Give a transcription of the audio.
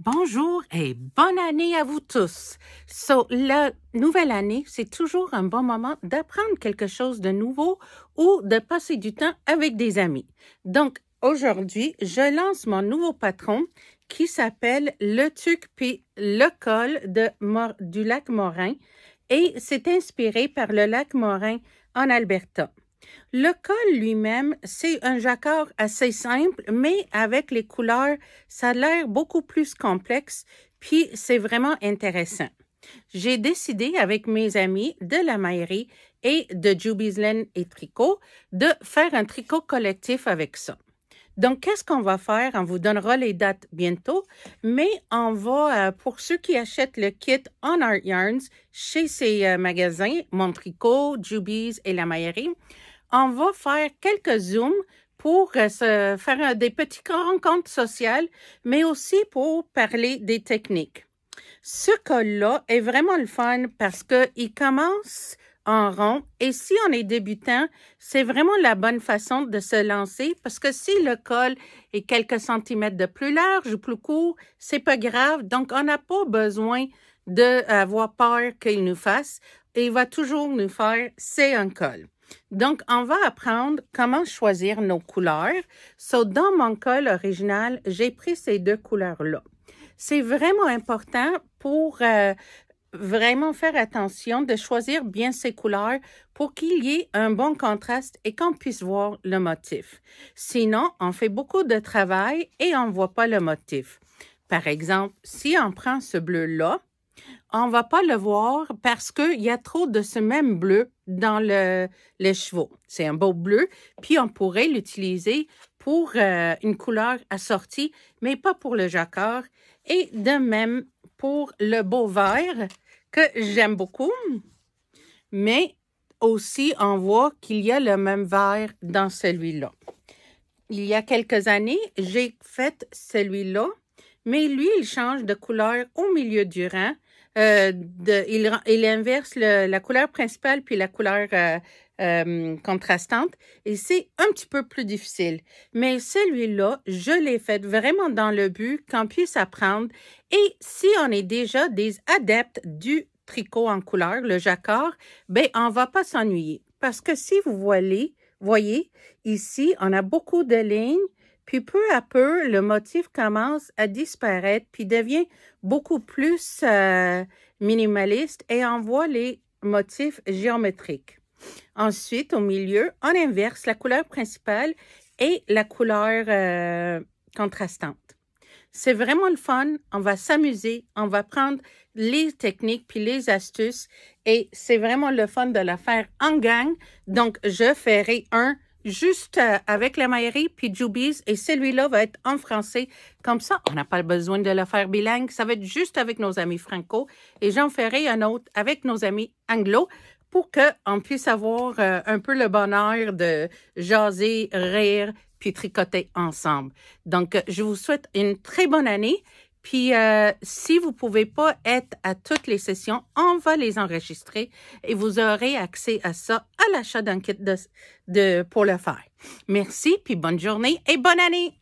Bonjour et bonne année à vous tous. So, la nouvelle année, c'est toujours un bon moment d'apprendre quelque chose de nouveau ou de passer du temps avec des amis. Donc, aujourd'hui, je lance mon nouveau patron qui s'appelle Le Tuc puis le Col de, du lac Morin et c'est inspiré par le lac Morin en Alberta. Le col lui-même, c'est un jacquard assez simple, mais avec les couleurs, ça a l'air beaucoup plus complexe, puis c'est vraiment intéressant. J'ai décidé avec mes amis de la maillerie et de Juby's Laine et Tricot de faire un tricot collectif avec ça. Donc, qu'est-ce qu'on va faire? On vous donnera les dates bientôt, mais on va, euh, pour ceux qui achètent le kit On Art Yarns chez ces euh, magasins, Mon Tricot, Juby's et La Maillerie, on va faire quelques zooms pour euh, se faire euh, des petites rencontres sociales, mais aussi pour parler des techniques. Ce col-là est vraiment le fun parce qu'il commence en rond et si on est débutant, c'est vraiment la bonne façon de se lancer parce que si le col est quelques centimètres de plus large ou plus court, c'est pas grave. Donc, on n'a pas besoin d'avoir peur qu'il nous fasse. Et il va toujours nous faire, c'est un col. Donc, on va apprendre comment choisir nos couleurs. So, dans mon col original, j'ai pris ces deux couleurs-là. C'est vraiment important pour euh, vraiment faire attention de choisir bien ces couleurs pour qu'il y ait un bon contraste et qu'on puisse voir le motif. Sinon, on fait beaucoup de travail et on ne voit pas le motif. Par exemple, si on prend ce bleu-là, on va pas le voir parce qu'il y a trop de ce même bleu dans le, les chevaux. C'est un beau bleu, puis on pourrait l'utiliser pour euh, une couleur assortie, mais pas pour le jacquard. Et de même pour le beau vert, que j'aime beaucoup, mais aussi on voit qu'il y a le même vert dans celui-là. Il y a quelques années, j'ai fait celui-là, mais lui, il change de couleur au milieu du rang euh, il, inverse la couleur principale puis la couleur euh, euh, contrastante et c'est un petit peu plus difficile. Mais celui-là, je l'ai fait vraiment dans le but qu'on puisse apprendre et si on est déjà des adeptes du tricot en couleur, le jacquard, ben on va pas s'ennuyer parce que si vous voyez, voyez ici, on a beaucoup de lignes puis peu à peu, le motif commence à disparaître, puis devient beaucoup plus euh, minimaliste et voit les motifs géométriques. Ensuite, au milieu, on inverse la couleur principale et la couleur euh, contrastante. C'est vraiment le fun, on va s'amuser, on va prendre les techniques puis les astuces et c'est vraiment le fun de la faire en gang. Donc, je ferai un juste euh, avec la mairie, puis Jubies, et celui-là va être en français. Comme ça, on n'a pas besoin de le faire bilingue. Ça va être juste avec nos amis franco, et j'en ferai un autre avec nos amis anglo pour qu'on puisse avoir euh, un peu le bonheur de jaser, rire, puis tricoter ensemble. Donc, euh, je vous souhaite une très bonne année puis, euh, si vous pouvez pas être à toutes les sessions, on va les enregistrer et vous aurez accès à ça à l'achat d'un kit de, de, pour le faire. Merci, puis bonne journée et bonne année!